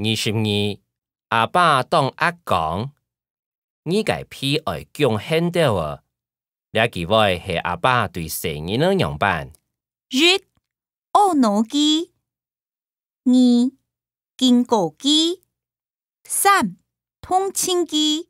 二十二，阿爸当阿讲，你个偏爱强很多啊！几位是阿爸对成年的样板。一奥诺基；二坚果基；三通称基。